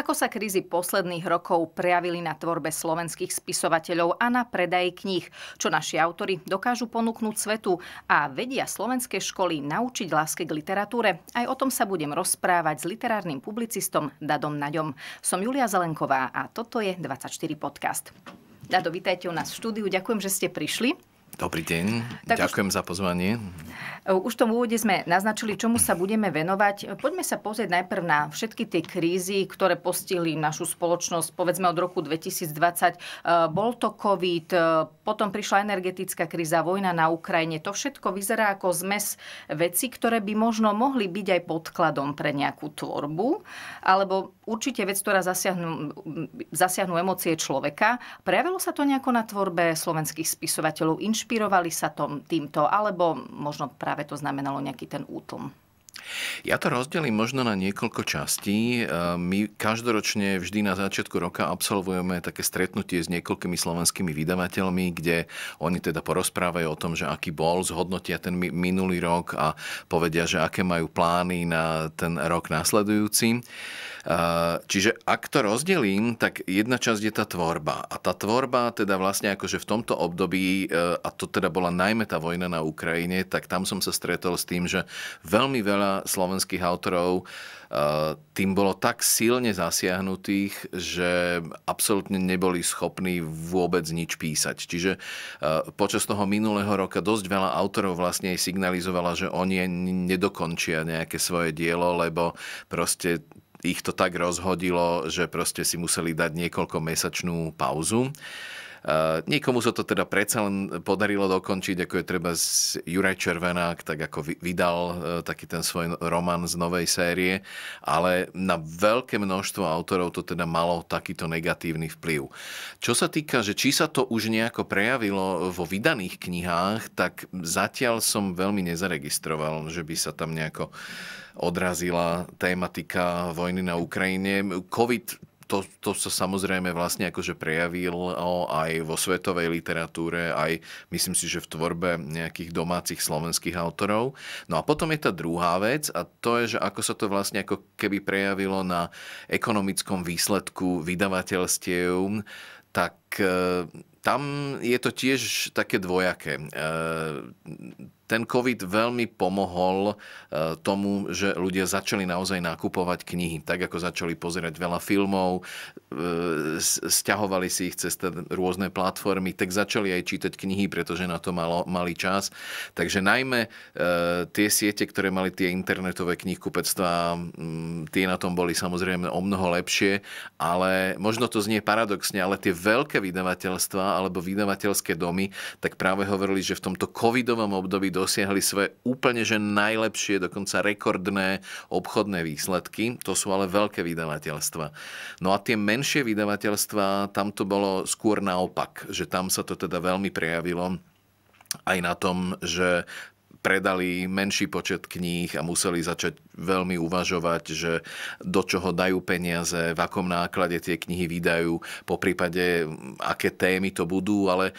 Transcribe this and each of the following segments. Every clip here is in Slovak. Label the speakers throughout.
Speaker 1: Ako sa krízy posledných rokov prejavili na tvorbe slovenských spisovateľov a na predaji kníh, čo naši autory dokážu ponúknuť svetu a vedia slovenské školy naučiť láske k literatúre, aj o tom sa budem rozprávať s literárnym publicistom Dadom Naďom. Som Julia Zelenková a toto je 24 podcast. Dado, vítajte u nás v štúdiu. Ďakujem, že ste prišli.
Speaker 2: Dobrý deň, tak ďakujem už, za pozvanie.
Speaker 1: Už v tom úvode sme naznačili, čomu sa budeme venovať. Poďme sa pozrieť najprv na všetky tie krízy, ktoré postihli našu spoločnosť, povedzme od roku 2020. E, bol to COVID, e, potom prišla energetická kríza, vojna na Ukrajine. To všetko vyzerá ako zmes veci, ktoré by možno mohli byť aj podkladom pre nejakú tvorbu, alebo určite vec, ktorá zasiahnu, zasiahnu emócie človeka. Prejavilo sa to nejako na tvorbe slovenských spisovateľov? Inšpirovali sa tom, týmto? Alebo možno práve to znamenalo nejaký ten útlm?
Speaker 2: Ja to rozdelím možno na niekoľko častí. E, my každoročne vždy na začiatku roka absolvujeme také stretnutie s niekoľkými slovenskými vydavateľmi, kde oni teda porozprávajú o tom, že aký bol, zhodnotia ten minulý rok a povedia, že aké majú plány na ten rok následujúci. Čiže ak to rozdelím, tak jedna časť je tá tvorba. A tá tvorba teda vlastne akože v tomto období, e, a to teda bola najmä tá vojna na Ukrajine, tak tam som sa stretol s tým, že veľmi veľa slovenských autorov e, tým bolo tak silne zasiahnutých, že absolútne neboli schopní vôbec nič písať. Čiže e, počas toho minulého roka dosť veľa autorov vlastne signalizovala, že oni nedokončia nejaké svoje dielo, lebo proste ich to tak rozhodilo, že proste si museli dať niekoľko mesačnú pauzu. E, niekomu sa so to teda predsa len podarilo dokončiť, ako je treba z Juraj Červenák, tak ako vydal e, taký ten svoj no-, román z novej série, ale na veľké množstvo autorov to teda malo takýto negatívny vplyv. Čo sa týka, že či sa to už nejako prejavilo vo vydaných knihách, tak zatiaľ som veľmi nezaregistroval, že by sa tam nejako odrazila tématika vojny na Ukrajine. COVID to, to sa samozrejme vlastne akože prejavilo aj vo svetovej literatúre, aj myslím si, že v tvorbe nejakých domácich slovenských autorov. No a potom je tá druhá vec a to je, že ako sa to vlastne ako keby prejavilo na ekonomickom výsledku vydavateľstiev, tak e, tam je to tiež také dvojaké. E, ten COVID veľmi pomohol e, tomu, že ľudia začali naozaj nakupovať knihy, tak ako začali pozerať veľa filmov, e, stiahovali si ich cez rôzne platformy, tak začali aj čítať knihy, pretože na to malo, mali čas. Takže najmä e, tie siete, ktoré mali tie internetové knihkupectvá, mm, tie na tom boli samozrejme o mnoho lepšie, ale možno to znie paradoxne, ale tie veľké vydavateľstva alebo vydavateľské domy, tak práve hovorili, že v tomto covidovom období dosiahli svoje úplne že najlepšie, dokonca rekordné obchodné výsledky. To sú ale veľké vydavateľstva. No a tie menšie vydavateľstva, tam to bolo skôr naopak, že tam sa to teda veľmi prejavilo aj na tom, že predali menší počet kníh a museli začať veľmi uvažovať, že do čoho dajú peniaze, v akom náklade tie knihy vydajú, po prípade aké témy to budú, ale e,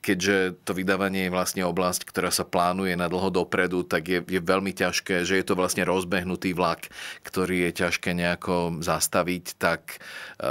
Speaker 2: keďže to vydávanie je vlastne oblasť, ktorá sa plánuje na dlho dopredu, tak je, je veľmi ťažké, že je to vlastne rozbehnutý vlak, ktorý je ťažké nejako zastaviť, tak e,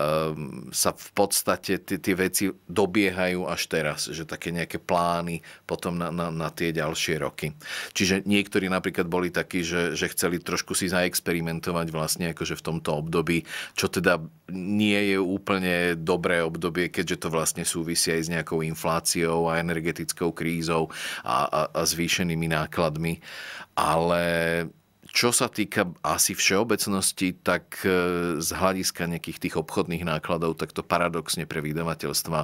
Speaker 2: sa v podstate tie veci dobiehajú až teraz, že také nejaké plány potom na, na, na tie ďalšie roky. Čiže niektorí napríklad boli takí, že, že chceli chceli trošku si zaexperimentovať vlastne akože v tomto období, čo teda nie je úplne dobré obdobie, keďže to vlastne súvisí aj s nejakou infláciou a energetickou krízou a, a, a zvýšenými nákladmi. Ale čo sa týka asi všeobecnosti, tak e, z hľadiska nejakých tých obchodných nákladov, tak to paradoxne pre vydavateľstva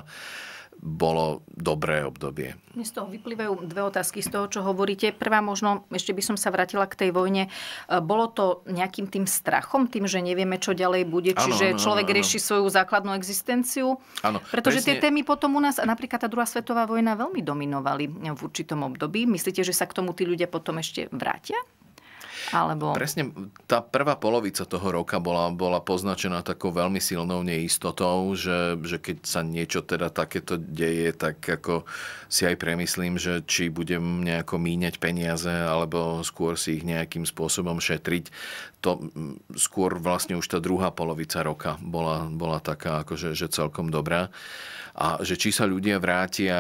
Speaker 2: bolo dobré obdobie.
Speaker 1: Mne z toho vyplývajú dve otázky z toho, čo hovoríte. Prvá možno, ešte by som sa vrátila k tej vojne. E, bolo to nejakým tým strachom, tým, že nevieme, čo ďalej bude, čiže ano, ano, človek ano, ano. rieši svoju základnú existenciu?
Speaker 2: Ano, Pretože presne... tie témy
Speaker 1: potom u nás, napríklad tá druhá svetová vojna, veľmi dominovali v určitom období. Myslíte, že sa k tomu tí ľudia potom ešte vrátia?
Speaker 2: Alebo... Presne tá prvá polovica toho roka bola, bola poznačená takou veľmi silnou neistotou, že, že keď sa niečo teda takéto deje, tak ako si aj premyslím, že či budem nejako míňať peniaze, alebo skôr si ich nejakým spôsobom šetriť. To skôr vlastne už tá druhá polovica roka bola, bola taká akože že celkom dobrá. A že či sa ľudia vrátia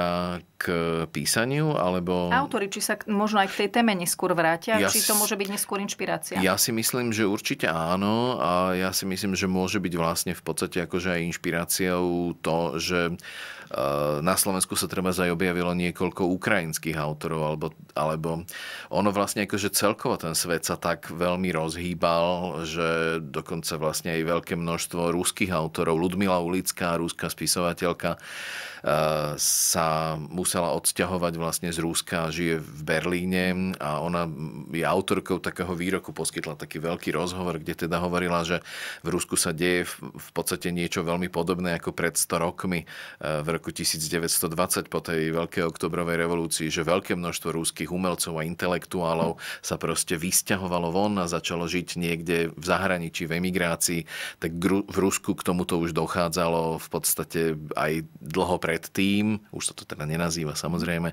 Speaker 2: k písaniu, alebo...
Speaker 1: Autori, či sa možno aj k tej téme neskôr vrátia, ja či to môže byť neskôr inšpirácia? Ja
Speaker 2: si myslím, že určite áno a ja si myslím, že môže byť vlastne v podstate akože aj inšpiráciou to, že uh, Eh, na Slovensku sa treba aj objavilo niekoľko ukrajinských autorov, alebo, alebo ono vlastne akože celkovo ten svet sa tak veľmi rozhýbal, že dokonca vlastne aj veľké množstvo ruských autorov, Ludmila Ulická, ruská spisovateľka, sa musela odsťahovať vlastne z Rúska, žije v Berlíne a ona je autorkou takého výroku, poskytla taký veľký rozhovor, kde teda hovorila, že v Rusku sa deje v podstate niečo veľmi podobné ako pred 100 rokmi e, v roku 1920 po tej veľkej oktobrovej revolúcii, že veľké množstvo rúských umelcov a intelektuálov sa proste vysťahovalo von a začalo žiť niekde v zahraničí, v emigrácii, tak v Rusku k tomuto už dochádzalo v podstate aj dlho pred predtým, už sa to teda nenazýva samozrejme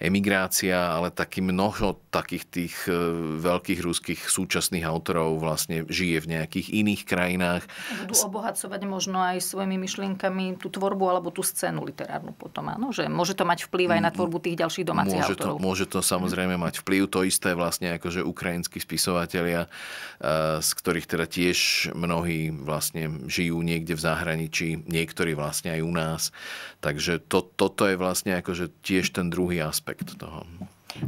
Speaker 2: emigrácia, ale taký mnoho takých tých e, veľkých ruských súčasných autorov vlastne žije v nejakých iných krajinách.
Speaker 1: Budú obohacovať možno aj svojimi myšlienkami tú tvorbu alebo tú scénu literárnu potom, áno? Že môže to mať vplyv aj na tvorbu tých ďalších domácich môže autorov. To,
Speaker 2: môže to samozrejme mhm. mať vplyv. To isté vlastne ako že ukrajinskí spisovatelia, e, z ktorých teda tiež mnohí vlastne žijú niekde v zahraničí, niektorí vlastne aj u nás, Takže to, toto je vlastne akože tiež ten druhý aspekt toho.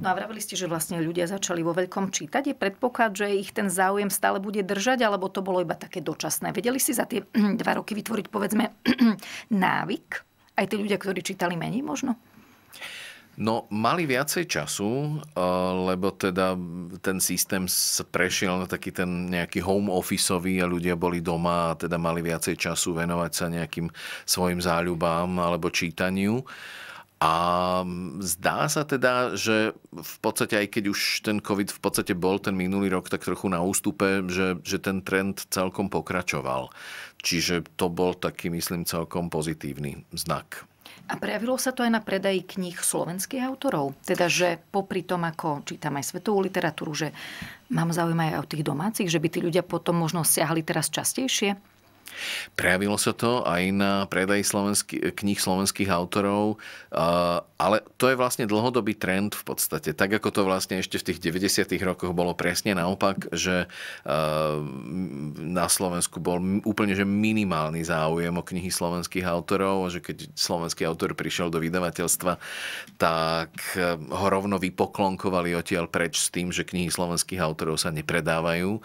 Speaker 1: No a vravili ste, že vlastne ľudia začali vo veľkom čítať. Je predpoklad, že ich ten záujem stále bude držať, alebo to bolo iba také dočasné. Vedeli si za tie dva roky vytvoriť, povedzme, návyk? Aj tí ľudia, ktorí čítali menej možno?
Speaker 2: No, mali viacej času, eh, lebo teda ten systém prešiel na taký ten nejaký home officeový a ľudia boli doma a teda mali viacej času venovať sa nejakým svojim záľubám alebo čítaniu. A mm, zdá sa teda, že v podstate, aj keď už ten COVID v podstate bol ten minulý rok tak trochu na ústupe, že, že ten trend celkom pokračoval. Čiže to bol taký, myslím, celkom pozitívny znak.
Speaker 1: A prejavilo sa to aj na predaji kníh slovenských autorov. Teda, že popri tom, ako čítam aj svetovú literatúru, že mám záujem aj o tých domácich, že by tí ľudia potom možno siahli teraz častejšie?
Speaker 2: Prejavilo sa to aj na predaj slovenský, knih slovenských autorov, ale to je vlastne dlhodobý trend v podstate. Tak ako to vlastne ešte v tých 90. rokoch bolo presne naopak, že na Slovensku bol úplne že minimálny záujem o knihy slovenských autorov, že keď slovenský autor prišiel do vydavateľstva, tak e, ho rovno vypoklonkovali odtiaľ preč s tým, že knihy slovenských autorov sa nepredávajú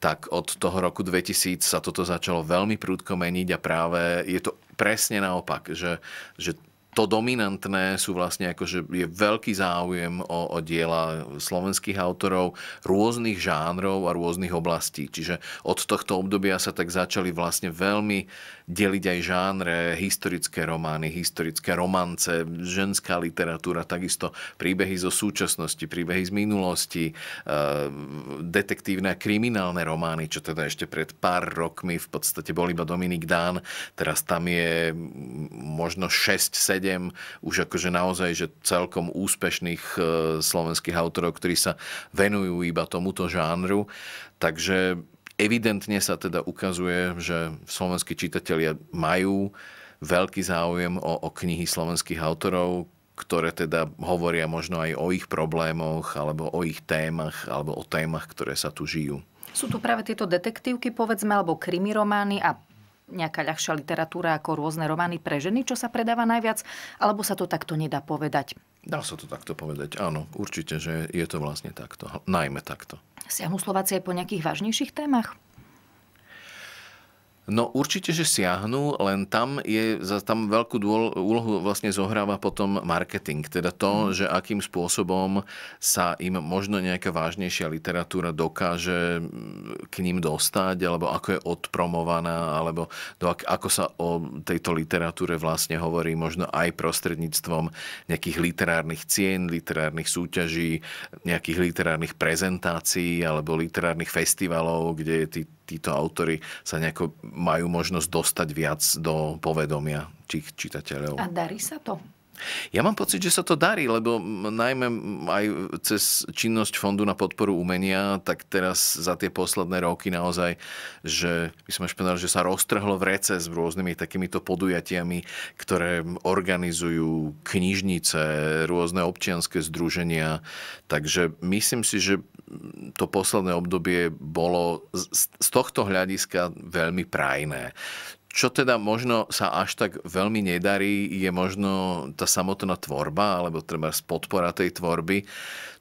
Speaker 2: tak od toho roku 2000 sa toto začalo veľmi prúdko meniť a práve je to presne naopak, že, že to dominantné sú vlastne ako, že je veľký záujem o, o diela slovenských autorov rôznych žánrov a rôznych oblastí. Čiže od tohto obdobia sa tak začali vlastne veľmi deliť aj žánre, historické romány, historické romance, ženská literatúra, takisto príbehy zo súčasnosti, príbehy z minulosti, eh, detektívne a kriminálne romány, čo teda ešte pred pár rokmi v podstate bol iba Dominik Dán. Teraz tam je mm, možno 6-7 už akože naozaj, že celkom úspešných eh, slovenských autorov, ktorí sa venujú iba tomuto žánru. Takže Evidentne sa teda ukazuje, že slovenskí čitatelia majú veľký záujem o, o knihy slovenských autorov, ktoré teda hovoria možno aj o ich problémoch, alebo o ich témach, alebo o témach, ktoré sa tu žijú.
Speaker 1: Sú tu práve tieto detektívky, povedzme, alebo krimiromány a nejaká ľahšia literatúra ako rôzne romány pre ženy, čo sa predáva najviac, alebo sa to takto nedá povedať?
Speaker 2: Dá sa to takto povedať, áno. Určite, že je to vlastne takto. Najmä takto.
Speaker 1: Siahnu Slováci aj po nejakých vážnejších témach?
Speaker 2: No určite, že siahnu, len tam je, tam veľkú dôl, úlohu vlastne zohráva potom marketing. Teda to, mm. že akým spôsobom sa im možno nejaká vážnejšia literatúra dokáže mm, k ním dostať, alebo ako je odpromovaná, alebo do, ako sa o tejto literatúre vlastne hovorí možno aj prostredníctvom nejakých literárnych cien, literárnych súťaží, nejakých literárnych prezentácií alebo literárnych festivalov, kde je tí títo autory sa nejako majú možnosť dostať viac do povedomia tých čitateľov. A
Speaker 1: darí sa to?
Speaker 2: Ja mám pocit, že sa to darí, lebo najmä aj cez činnosť Fondu na podporu umenia, tak teraz za tie posledné roky naozaj, že by som až povedal, že sa roztrhlo v rece s rôznymi takýmito podujatiami, ktoré organizujú knižnice, rôzne občianské združenia. Takže myslím si, že to posledné obdobie bolo z tohto hľadiska veľmi prajné. Čo teda možno sa až tak veľmi nedarí, je možno tá samotná tvorba, alebo treba podpora tej tvorby.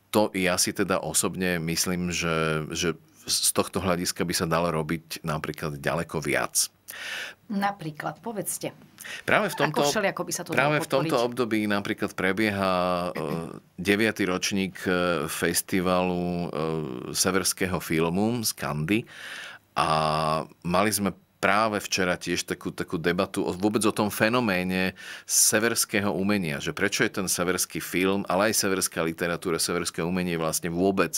Speaker 2: To ja si teda osobne myslím, že, že z tohto hľadiska by sa dalo robiť napríklad ďaleko viac.
Speaker 1: Napríklad, povedzte.
Speaker 2: Práve v tomto, ako ako by sa to práve v tomto období napríklad prebieha 9. E, ročník e, festivalu e, severského filmu z Kandy a mali sme práve včera tiež takú, takú debatu o, vôbec o tom fenoméne severského umenia, že prečo je ten severský film, ale aj severská literatúra, severské umenie vlastne vôbec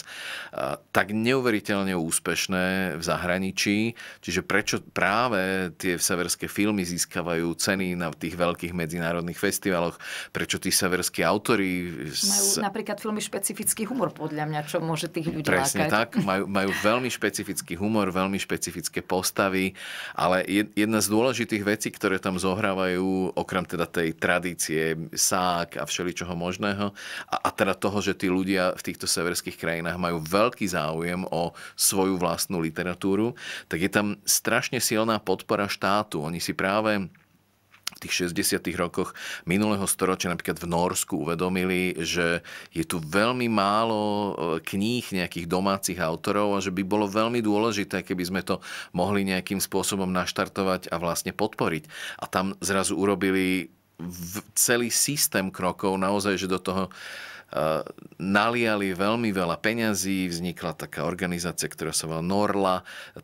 Speaker 2: a, tak neuveriteľne úspešné v zahraničí, čiže prečo práve tie severské filmy získavajú ceny na tých veľkých medzinárodných festivaloch, prečo tí severskí autory... Majú
Speaker 1: napríklad filmy špecifický humor, podľa mňa, čo môže tých ľudí Presne lákať. tak,
Speaker 2: majú, majú veľmi špecifický humor, veľmi špecifické postavy ale jedna z dôležitých vecí, ktoré tam zohrávajú, okrem teda tej tradície, sák a všeličoho možného, a, a teda toho, že tí ľudia v týchto severských krajinách majú veľký záujem o svoju vlastnú literatúru, tak je tam strašne silná podpora štátu. Oni si práve tých 60. rokoch minulého storočia napríklad v Norsku uvedomili, že je tu veľmi málo e, kníh nejakých domácich autorov a že by bolo veľmi dôležité, keby sme to mohli nejakým spôsobom naštartovať a vlastne podporiť. A tam zrazu urobili celý systém krokov naozaj, že do toho Eh, naliali veľmi veľa peňazí, vznikla taká organizácia, ktorá sa volala Norla,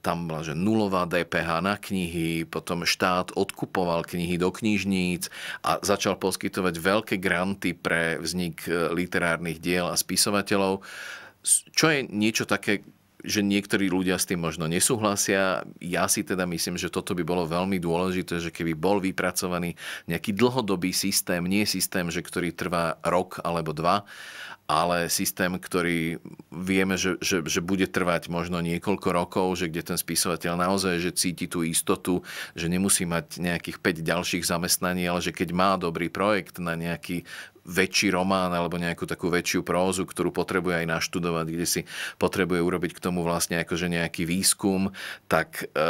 Speaker 2: tam bola že nulová DPH na knihy, potom štát odkupoval knihy do knižníc a začal poskytovať veľké granty pre vznik eh, literárnych diel a spisovateľov čo je niečo také, že niektorí ľudia s tým možno nesúhlasia. Ja si teda myslím, že toto by bolo veľmi dôležité, že keby bol vypracovaný nejaký dlhodobý systém, nie systém, že ktorý trvá rok alebo dva, ale systém, ktorý vieme, že, že, že bude trvať možno niekoľko rokov, že kde ten spisovateľ naozaj že cíti tú istotu, že nemusí mať nejakých 5 ďalších zamestnaní, ale že keď má dobrý projekt na nejaký väčší román alebo nejakú takú väčšiu prózu, ktorú potrebuje aj naštudovať, kde si potrebuje urobiť k tomu vlastne akože nejaký výskum, tak e,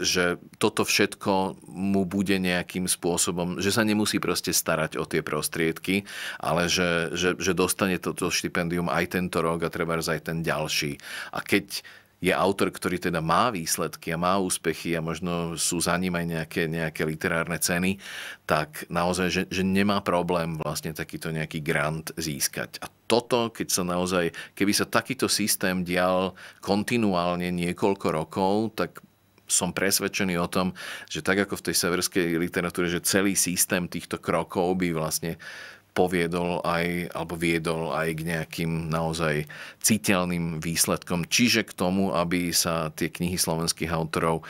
Speaker 2: že toto všetko mu bude nejakým spôsobom, že sa nemusí proste starať o tie prostriedky, ale že, že, že dostane toto štipendium aj tento rok a treba aj ten ďalší. A keď je autor, ktorý teda má výsledky a má úspechy a možno sú za ním aj nejaké, nejaké literárne ceny, tak naozaj, že, že nemá problém vlastne takýto nejaký grant získať. A toto, keď sa naozaj, keby sa takýto systém dial kontinuálne niekoľko rokov, tak som presvedčený o tom, že tak ako v tej severskej literatúre, že celý systém týchto krokov by vlastne poviedol aj, alebo viedol aj k nejakým naozaj citeľným výsledkom. Čiže k tomu, aby sa tie knihy slovenských autorov e,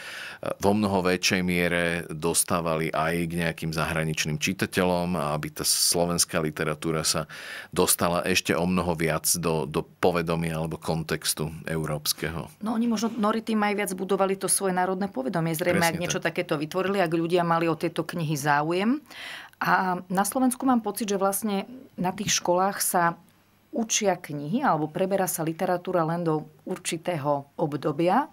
Speaker 2: vo mnoho väčšej miere dostávali aj k nejakým zahraničným čitateľom a aby tá slovenská literatúra sa dostala ešte o mnoho viac do, do povedomia alebo kontextu európskeho.
Speaker 1: No oni možno Nori tým aj viac budovali to svoje národné povedomie. Zrejme, Presne ak niečo takéto vytvorili, ak ľudia mali o tieto knihy záujem a na Slovensku mám pocit, že vlastne na tých školách sa učia knihy alebo preberá sa literatúra len do určitého obdobia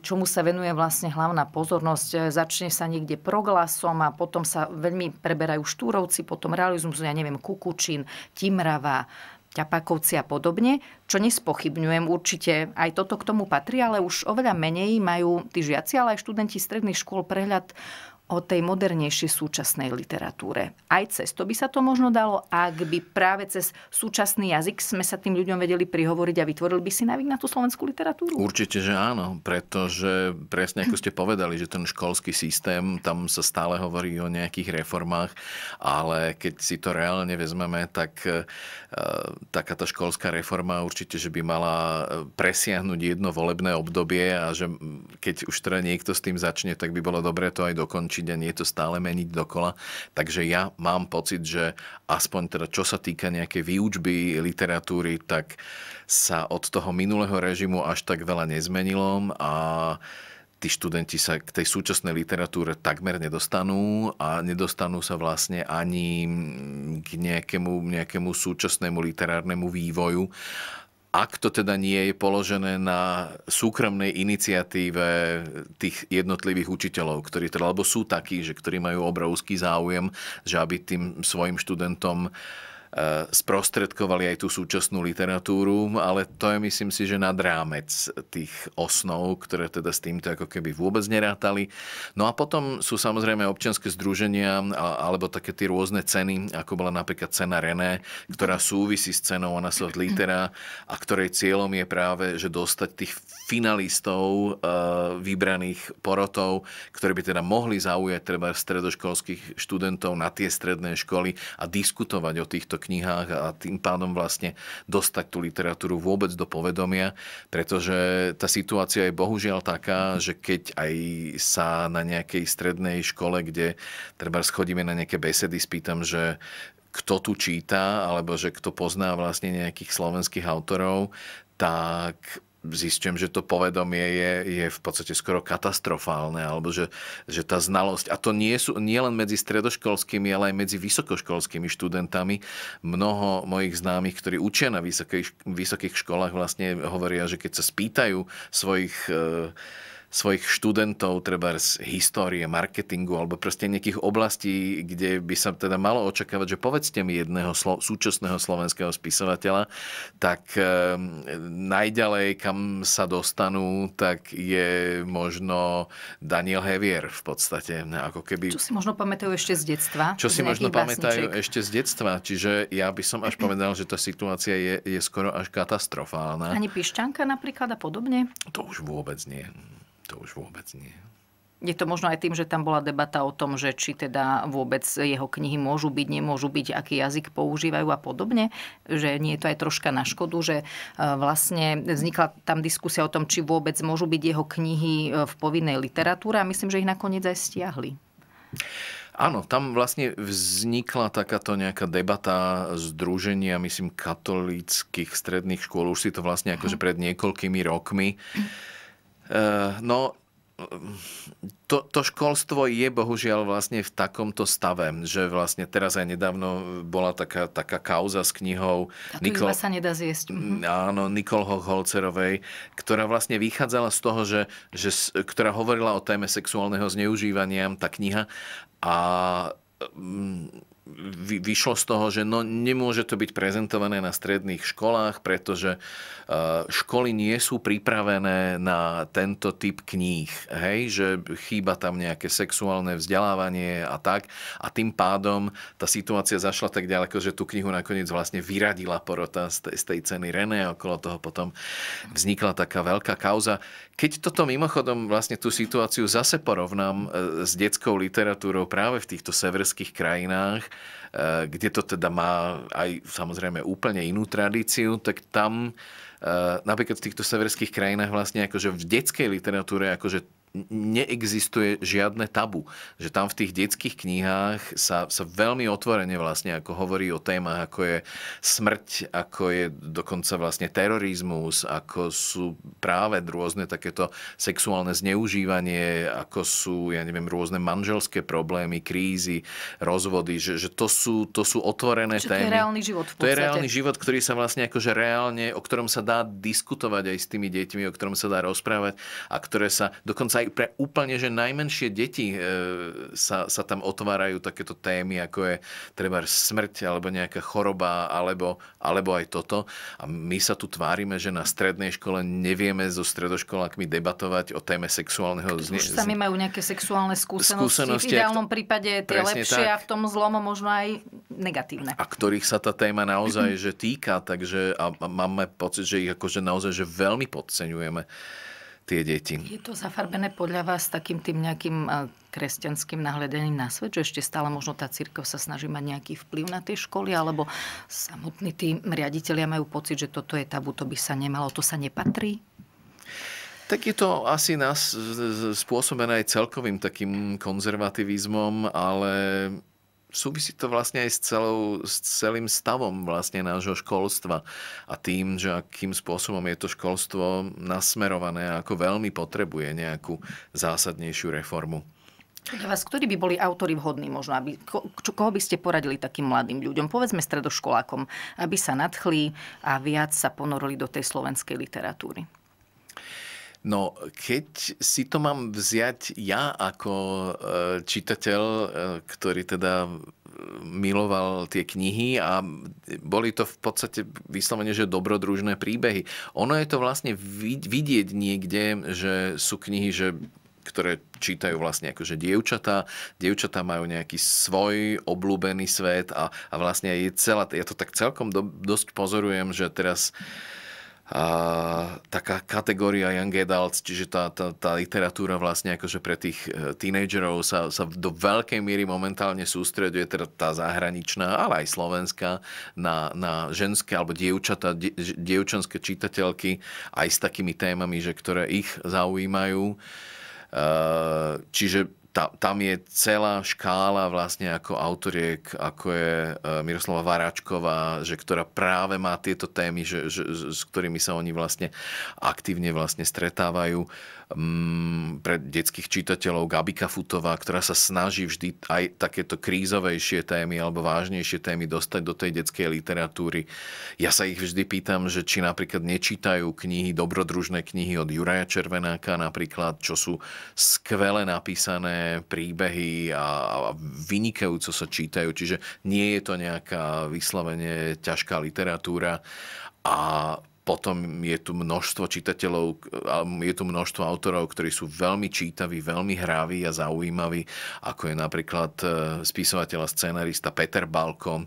Speaker 1: čomu sa venuje vlastne hlavná pozornosť. Začne sa niekde proglasom a potom sa veľmi preberajú štúrovci, potom realizmus, ja neviem, Kukučín, Timrava, ťapakovci a podobne, čo nespochybňujem určite. Aj toto k tomu patrí, ale už oveľa menej majú tí žiaci, ale aj študenti stredných škôl prehľad o tej modernejšej súčasnej literatúre. Aj cez to by sa to možno dalo, ak by práve cez súčasný jazyk sme sa tým ľuďom vedeli prihovoriť a vytvoril by si navík na tú slovenskú literatúru?
Speaker 2: Určite, že áno, pretože presne ako ste povedali, že ten školský systém, tam sa stále hovorí o nejakých reformách, ale keď si to reálne vezmeme, tak e, taká tá školská reforma určite, že by mala e, presiahnuť jedno volebné obdobie a že keď už teda niekto s tým začne, tak by bolo dobré to aj dokončiť ďalší deň je to stále meniť dokola. Takže ja mám pocit, že aspoň teda čo sa týka nejakej výučby literatúry, tak sa od toho minulého režimu až tak veľa nezmenilo a tí študenti sa k tej súčasnej literatúre takmer nedostanú a nedostanú sa vlastne ani k nejakému, nejakému súčasnému literárnemu vývoju ak to teda nie je položené na súkromnej iniciatíve tých jednotlivých učiteľov, ktorí teda, alebo sú takí, že ktorí majú obrovský záujem, že aby tým svojim študentom uh, Eh, sprostredkovali aj tú súčasnú literatúru, ale to je myslím si, že nad rámec tých osnov, ktoré teda s týmto ako keby vôbec nerátali. No a potom sú samozrejme občianske združenia alebo také tie rôzne ceny, ako bola napríklad cena René, ktorá súvisí s cenou Anasot Litera a ktorej cieľom je práve, že dostať tých finalistov eh, vybraných porotov, ktorí by teda mohli zaujať treba stredoškolských študentov na tie stredné školy a diskutovať o týchto knihách a tým pádom vlastne dostať tú literatúru vôbec do povedomia, pretože tá situácia je bohužiaľ taká, že keď aj sa na nejakej strednej škole, kde treba schodíme na nejaké besedy, spýtam, že kto tu číta, alebo že kto pozná vlastne nejakých slovenských autorov, tak zistím, že to povedomie je, je v podstate skoro katastrofálne, alebo že, že tá znalosť, a to nie sú nie len medzi stredoškolskými, ale aj medzi vysokoškolskými študentami, mnoho mojich známych, ktorí učia na vysokých, vysokých školách vlastne hovoria, že keď sa spýtajú svojich e, svojich študentov, treba z histórie, marketingu alebo proste nejakých oblastí, kde by sa teda malo očakávať, že povedzte mi jedného slo- súčasného slovenského spisovateľa, tak e, najďalej, kam sa dostanú, tak je možno Daniel Hevier v podstate. Ako keby... Čo si
Speaker 1: možno pamätajú ešte z detstva? Čo si možno pamätajú básniček.
Speaker 2: ešte z detstva. Čiže ja by som až povedal, že tá situácia je, je skoro až katastrofálna. Ani
Speaker 1: pišťanka napríklad a podobne?
Speaker 2: To už vôbec nie. To už vôbec nie.
Speaker 1: Je to možno aj tým, že tam bola debata o tom, že či teda vôbec jeho knihy môžu byť, nemôžu byť, aký jazyk používajú a podobne. Že nie je to aj troška na škodu, že e, vlastne vznikla tam diskusia o tom, či vôbec môžu byť jeho knihy e, v povinnej literatúre a myslím, že ich nakoniec aj stiahli.
Speaker 2: Áno, tam vlastne vznikla takáto nejaká debata združenia, myslím, katolíckých stredných škôl. Už si to vlastne akože pred niekoľkými rokmi Eh, no, to, to školstvo je bohužiaľ vlastne v takomto stave, že vlastne teraz aj nedávno bola taká, taká kauza s knihou Táto Nikol... sa
Speaker 1: nedá zjesť. Mhm. Mm,
Speaker 2: áno, Nikol Holcerovej, ktorá vlastne vychádzala z toho, že, že, ktorá hovorila o téme sexuálneho zneužívania, tá kniha a mm, vy, vyšlo z toho, že no, nemôže to byť prezentované na stredných školách, pretože eh, školy nie sú pripravené na tento typ kníh. Hej, že chýba tam nejaké sexuálne vzdelávanie a tak. A tým pádom tá situácia zašla tak ďaleko, že tú knihu nakoniec vlastne vyradila porota z tej, z tej ceny René. Okolo toho potom vznikla taká veľká kauza. Keď toto mimochodom vlastne tú situáciu zase porovnám eh, s detskou literatúrou práve v týchto severských krajinách, Eh, kde to teda má aj samozrejme úplne inú tradíciu, tak tam eh, napríklad v týchto severských krajinách vlastne akože v detskej literatúre akože neexistuje žiadne tabu. Že tam v tých detských knihách sa, sa veľmi otvorene vlastne ako hovorí o témach, ako je smrť, ako je dokonca vlastne terorizmus, ako sú práve rôzne takéto sexuálne zneužívanie, ako sú, ja neviem, rôzne manželské problémy, krízy, rozvody, že, že to, sú, to sú otvorené Čiže témy. To je
Speaker 1: reálny život v podstate. To je reálny
Speaker 2: život, ktorý sa vlastne akože reálne, o ktorom sa dá diskutovať aj s tými deťmi, o ktorom sa dá rozprávať a ktoré sa dokonca aj pre úplne, že najmenšie deti e, sa, sa tam otvárajú takéto témy, ako je treba smrť alebo nejaká choroba alebo, alebo aj toto. A my sa tu tvárime, že na strednej škole nevie vieme so stredoškolákmi debatovať o téme sexuálneho zneužívania. Už sami
Speaker 1: majú nejaké sexuálne skúsenosti. skúsenosti v ideálnom prípade tie lepšie tak. a v tom zlom možno aj negatívne. A
Speaker 2: ktorých sa tá téma naozaj že týka, takže a máme pocit, že ich akože naozaj že veľmi podceňujeme tie deti.
Speaker 1: Je to zafarbené podľa vás takým tým nejakým kresťanským nahledením na svet, že ešte stále možno tá církev sa snaží mať nejaký vplyv na tie školy, alebo samotní tí riaditeľia majú pocit, že toto je tabu, to by sa nemalo, to sa nepatrí?
Speaker 2: Tak je to asi nás spôsobené aj celkovým takým konzervativizmom, ale súvisí to vlastne aj s, celou, s celým stavom vlastne nášho školstva a tým, že akým spôsobom je to školstvo nasmerované a ako veľmi potrebuje nejakú zásadnejšiu reformu.
Speaker 1: vás, ktorí by boli autory vhodní možno? Aby, ko, čo, koho by ste poradili takým mladým ľuďom? Povedzme stredoškolákom, aby sa nadchli a viac sa ponorili do tej slovenskej literatúry.
Speaker 2: No, keď si to mám vziať ja ako e, čitateľ, e, ktorý teda e, miloval tie knihy a boli to v podstate vyslovene, že dobrodružné príbehy. Ono je to vlastne vidieť niekde, že sú knihy, že ktoré čítajú vlastne akože dievčatá. Dievčatá majú nejaký svoj obľúbený svet a, a vlastne je celá, ja to tak celkom do, dosť pozorujem, že teraz uh, a, taká kategória young adults, čiže tá, tá, tá literatúra vlastne akože pre tých e, tínejdžerov sa, sa do veľkej miery momentálne sústreduje, teda tá zahraničná, ale aj slovenská, na, na ženské alebo dievčata, die, dievčanské čitateľky aj s takými témami, že ktoré ich zaujímajú. E, čiže tá, tam je celá škála vlastne ako autoriek, ako je e, Miroslava Varačková, že ktorá práve má tieto témy, že, že, s ktorými sa oni vlastne aktívne vlastne stretávajú. Uh, Mm, pre detských čitateľov Gabika Futová, ktorá sa snaží vždy aj takéto krízovejšie témy alebo vážnejšie témy dostať do tej detskej literatúry. Ja sa ich vždy pýtam, že či napríklad nečítajú knihy, dobrodružné knihy od Juraja Červenáka napríklad, čo sú skvele napísané príbehy a vynikajúco sa čítajú. Čiže nie je to nejaká vyslovene ťažká literatúra a potom je tu množstvo čitateľov, um, je tu množstvo autorov, ktorí sú veľmi čítaví, veľmi hraví a zaujímaví, ako je napríklad e, spisovateľ a scenarista Peter Balko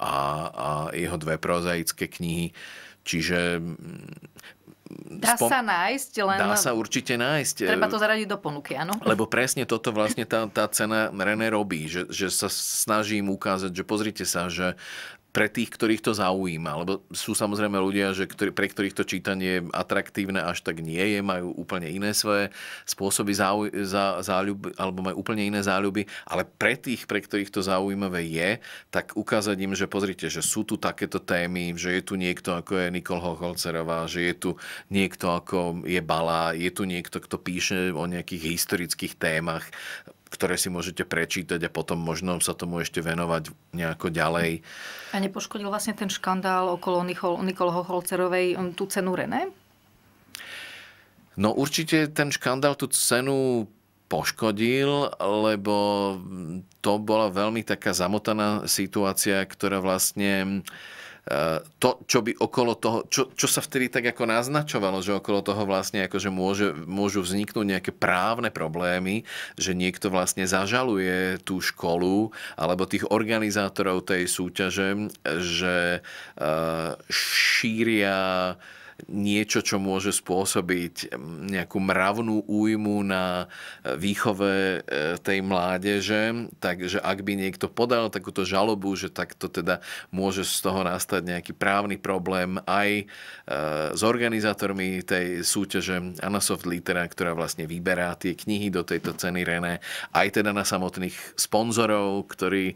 Speaker 2: a, a jeho dve prozaické knihy. Čiže mm, Dá spom- sa
Speaker 1: nájsť, len... Dá sa
Speaker 2: určite nájsť. E, treba to
Speaker 1: zaradiť do ponuky, áno.
Speaker 2: Lebo presne toto vlastne tá, tá cena René robí, že, že sa snažím ukázať, že pozrite sa, že pre tých, ktorých to zaujíma. Lebo sú samozrejme ľudia, že ktorý, pre ktorých to čítanie atraktívne až tak nie je, majú úplne iné svoje spôsoby záuj, zá, záľuby, alebo majú úplne iné záľuby, ale pre tých, pre ktorých to zaujímavé je, tak ukázať im, že pozrite, že sú tu takéto témy, že je tu niekto ako je Nikol Holcerová, že je tu niekto ako je Bala, je tu niekto, kto píše o nejakých historických témach, ktoré si môžete prečítať a potom možno sa tomu ešte venovať nejako ďalej.
Speaker 1: A nepoškodil vlastne ten škandál okolo Nikolo Holcerovej um, tú cenu René?
Speaker 2: No určite ten škandál tú cenu poškodil, lebo to bola veľmi taká zamotaná situácia, ktorá vlastne Eh, to, čo by okolo toho, čo, čo sa vtedy tak ako naznačovalo, že okolo toho vlastne akože môže, môžu vzniknúť nejaké právne problémy, že niekto vlastne zažaluje tú školu alebo tých organizátorov tej súťaže, že eh, šíria niečo, čo môže spôsobiť mm, nejakú mravnú újmu na e, výchove e, tej mládeže. Takže ak by niekto podal takúto žalobu, že takto teda môže z toho nastať nejaký právny problém aj e, s organizátormi tej súťaže Anasoft Litera, ktorá vlastne vyberá tie knihy do tejto ceny René, aj teda na samotných sponzorov, ktorí,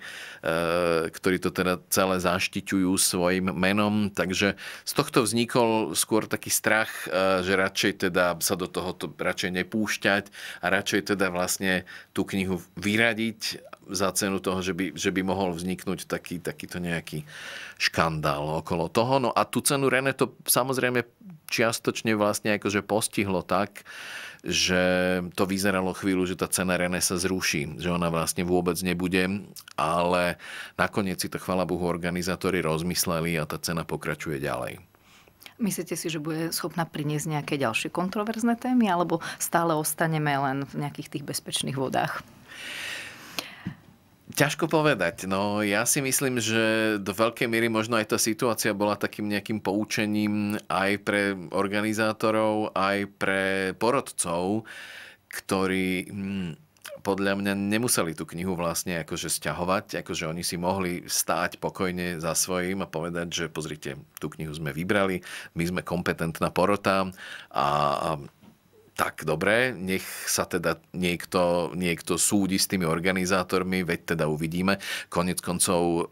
Speaker 2: ktorí to teda celé zaštiťujú svojim menom. Takže z tohto vznikol skôr skôr taký strach, eh, že radšej teda sa do toho radšej nepúšťať a radšej teda vlastne tú knihu vyradiť za cenu toho, že by, že by mohol vzniknúť taký, takýto nejaký škandál okolo toho. No a tú cenu René to samozrejme čiastočne vlastne akože postihlo tak, že to vyzeralo chvíľu, že tá cena René sa zruší, že ona vlastne vôbec nebude, ale nakoniec si to, chvala Bohu, organizátori rozmysleli a tá cena pokračuje ďalej.
Speaker 1: Myslíte si, že bude schopná priniesť nejaké ďalšie kontroverzné témy, alebo stále ostaneme len v nejakých tých bezpečných vodách?
Speaker 2: Ťažko povedať. No, ja si myslím, že do veľkej miery možno aj tá situácia bola takým nejakým poučením aj pre organizátorov, aj pre porodcov, ktorí mm, podľa mňa nemuseli tú knihu vlastne akože stiahovať, akože oni si mohli stáť pokojne za svojím a povedať, že pozrite, tú knihu sme vybrali, my sme kompetentná porota a, a tak dobre, nech sa teda niekto, niekto súdi s tými organizátormi, veď teda uvidíme. Konec koncov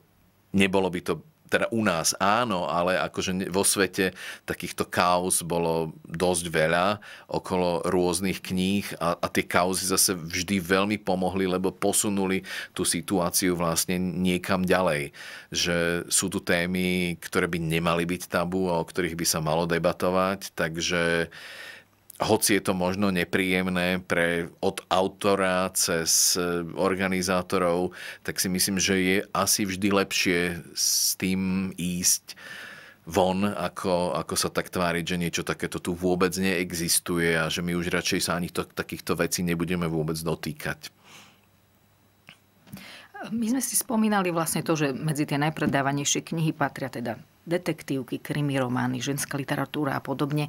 Speaker 2: nebolo by to teda u nás áno, ale akože vo svete takýchto kauz bolo dosť veľa okolo rôznych kníh a, a tie kauzy zase vždy veľmi pomohli, lebo posunuli tú situáciu vlastne niekam ďalej. Že sú tu témy, ktoré by nemali byť tabu a o ktorých by sa malo debatovať, takže hoci je to možno nepríjemné pre od autora cez eh, organizátorov, tak si myslím, že je asi vždy lepšie s tým ísť von, ako, ako sa tak tváriť, že niečo takéto tu vôbec neexistuje a že my už radšej sa ani to, takýchto vecí nebudeme vôbec dotýkať.
Speaker 1: My sme si spomínali vlastne to, že medzi tie najpredávanejšie knihy patria teda detektívky, krimi romány, ženská literatúra a podobne.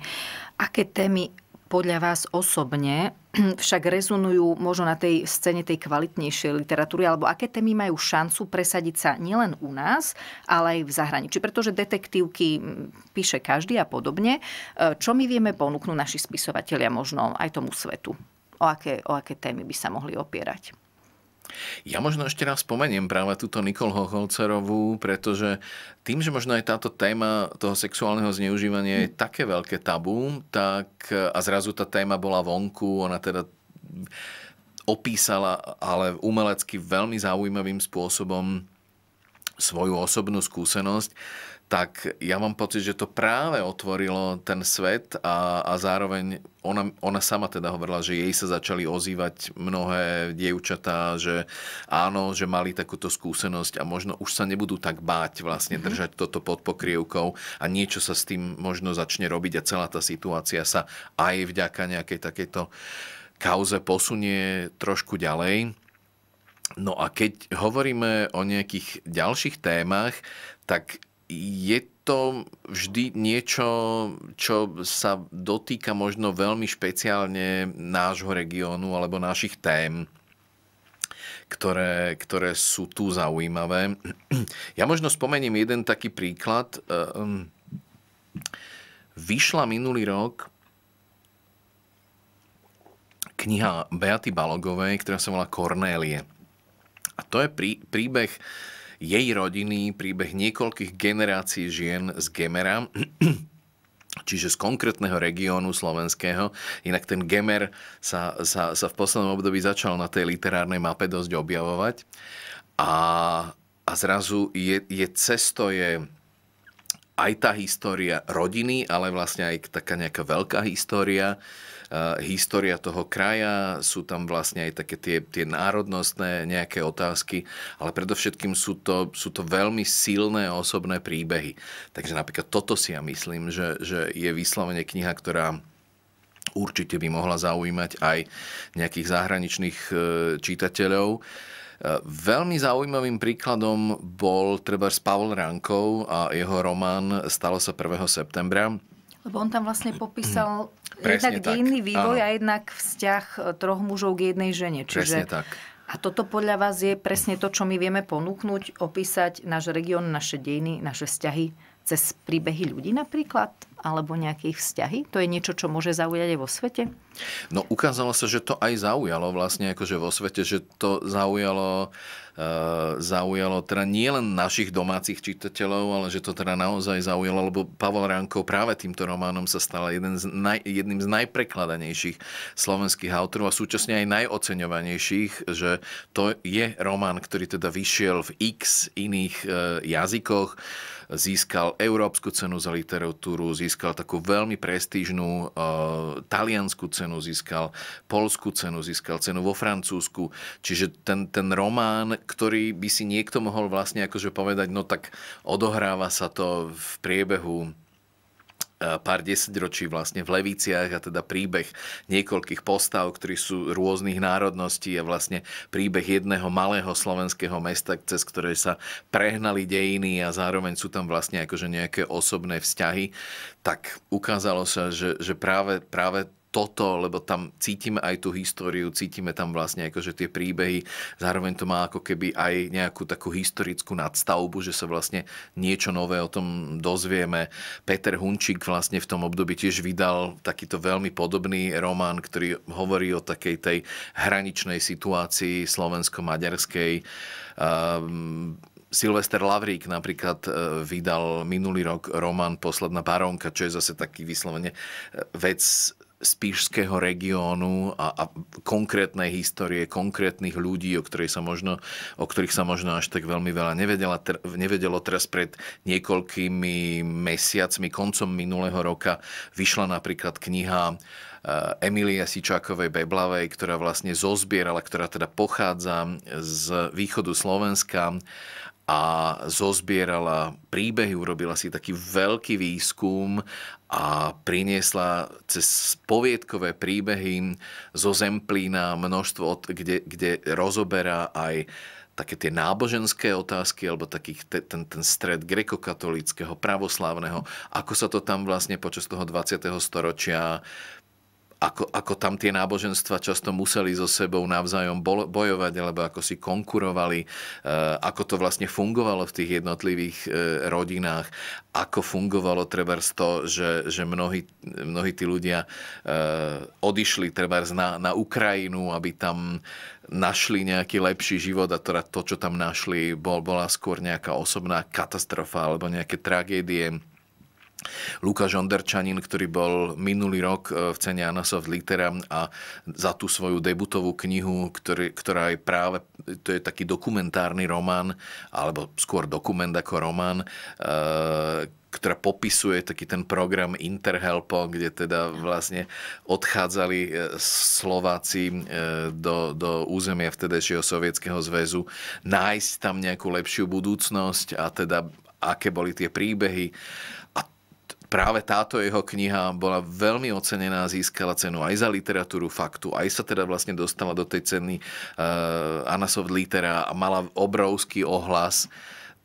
Speaker 1: Aké témy podľa vás osobne však rezonujú možno na tej scéne tej kvalitnejšej literatúry, alebo aké témy majú šancu presadiť sa nielen u nás, ale aj v zahraničí. Pretože detektívky píše každý a podobne. E, čo my vieme ponúknuť naši spisovatelia možno aj tomu svetu? O aké, o aké témy by sa mohli opierať?
Speaker 2: Ja možno ešte raz spomeniem práve túto Nikol Holcerovú, pretože tým, že možno aj táto téma toho sexuálneho zneužívania je také veľké tabu, tak a zrazu tá téma bola vonku, ona teda opísala, ale umelecky veľmi zaujímavým spôsobom svoju osobnú skúsenosť, tak ja mám pocit, že to práve otvorilo ten svet a, a zároveň ona, ona sama teda hovorila, že jej sa začali ozývať mnohé dievčatá, že áno, že mali takúto skúsenosť a možno už sa nebudú tak báť vlastne mhm. držať toto pod pokrievkou a niečo sa s tým možno začne robiť a celá tá situácia sa aj vďaka nejakej takejto kauze posunie trošku ďalej. No a keď hovoríme o nejakých ďalších témach, tak je to vždy niečo, čo sa dotýka možno veľmi špeciálne nášho regiónu alebo našich tém, ktoré, ktoré sú tu zaujímavé. Ja možno spomením jeden taký príklad. Ehm, vyšla minulý rok kniha Beaty Balogovej, ktorá sa volá Kornélie. A to je prí, príbeh jej rodiny, príbeh niekoľkých generácií žien z Gemera, čiže z konkrétneho regiónu slovenského. Inak ten Gemer sa, sa, sa v poslednom období začal na tej literárnej mape dosť objavovať. A, a zrazu je, je cesto, je aj tá história rodiny, ale vlastne aj taká nejaká veľká história história toho kraja, sú tam vlastne aj také tie, tie národnostné nejaké otázky, ale predovšetkým sú to, sú to veľmi silné osobné príbehy. Takže napríklad toto si ja myslím, že, že je vyslovene kniha, ktorá určite by mohla zaujímať aj nejakých zahraničných e, čitateľov. E, veľmi zaujímavým príkladom bol treba s Pavel Rankov a jeho román Stalo sa 1. septembra.
Speaker 1: Lebo on tam vlastne popísal Presne jednak tak. dejinný vývoj Áno. a jednak vzťah e, troch mužov k jednej žene. Čiže... Presne tak. A toto podľa vás je presne to, čo my vieme ponúknuť, opísať náš región, naše dejiny, naše vzťahy cez príbehy ľudí napríklad? alebo nejaké ich vzťahy? To je niečo, čo môže zaujať aj vo svete?
Speaker 2: No ukázalo sa, že to aj zaujalo vlastne akože vo svete, že to zaujalo Eh, zaujalo teda nie len našich domácich čitateľov, ale že to teda naozaj zaujalo, lebo Pavel Ranko práve týmto románom sa stal jeden z naj, jedným z najprekladanejších slovenských autorov a súčasne aj najoceňovanejších, že to je román, ktorý teda vyšiel v x iných e, jazykoch získal Európsku cenu za literatúru, získal takú veľmi prestížnú e, taliansku cenu, získal polskú cenu, získal cenu vo Francúzsku. Čiže ten, ten román, ktorý by si niekto mohol vlastne akože povedať, no tak odohráva sa to v priebehu e, pár desaťročí vlastne v Leviciach a teda príbeh niekoľkých postav, ktorí sú rôznych národností a vlastne príbeh jedného malého slovenského mesta, cez ktoré sa prehnali dejiny a zároveň sú tam vlastne akože nejaké osobné vzťahy, tak ukázalo sa, že, že práve, práve toto, lebo tam cítime aj tú históriu, cítime tam vlastne akože tie príbehy, zároveň to má ako keby aj nejakú takú historickú nadstavbu, že sa vlastne niečo nové o tom dozvieme. Peter Hunčík vlastne v tom období tiež vydal takýto veľmi podobný román, ktorý hovorí o takej tej hraničnej situácii slovensko-maďarskej. Um, Silvester Lavrík napríklad e, vydal minulý rok román Posledná baronka, čo je zase taký vyslovene e, vec spíšského regiónu a, a konkrétnej histórie, konkrétnych ľudí, o, sa možno, o ktorých sa možno až tak veľmi veľa nevedela, ter, nevedelo. Teraz pred niekoľkými mesiacmi, koncom minulého roka, vyšla napríklad kniha Eh, Emilie Sičákovej Beblavej, ktorá vlastne zozbierala, ktorá teda pochádza z východu Slovenska a zozbierala príbehy, urobila si taký veľký výskum a priniesla cez poviedkové príbehy zo Zemplína množstvo, kde, kde rozoberá aj také tie náboženské otázky, alebo taký te, ten, ten stred grekokatolického, pravoslávneho, ako sa to tam vlastne počas toho 20. storočia ako, ako tam tie náboženstva často museli so sebou navzájom bojovať, alebo ako si konkurovali, e, ako to vlastne fungovalo v tých jednotlivých e, rodinách, ako fungovalo trebárs to, že, že mnohí, mnohí tí ľudia e, odišli trebárs na, na Ukrajinu, aby tam našli nejaký lepší život a teda to, čo tam našli, bol, bola skôr nejaká osobná katastrofa alebo nejaké tragédie Lukáš Onderčanin, ktorý bol minulý rok e, v cene Anasov Litera a za tú svoju debutovú knihu, ktorý, ktorá je práve, to je taký dokumentárny román, alebo skôr dokument ako román, e, ktorá popisuje taký ten program Interhelpo, kde teda vlastne odchádzali e, Slováci e, do, do územia vtedejšieho Sovietskeho zväzu nájsť tam nejakú lepšiu budúcnosť a teda aké boli tie príbehy práve táto jeho kniha bola veľmi ocenená, získala cenu aj za literatúru faktu, aj sa teda vlastne dostala do tej ceny uh, eh, Anasov litera a mala obrovský ohlas,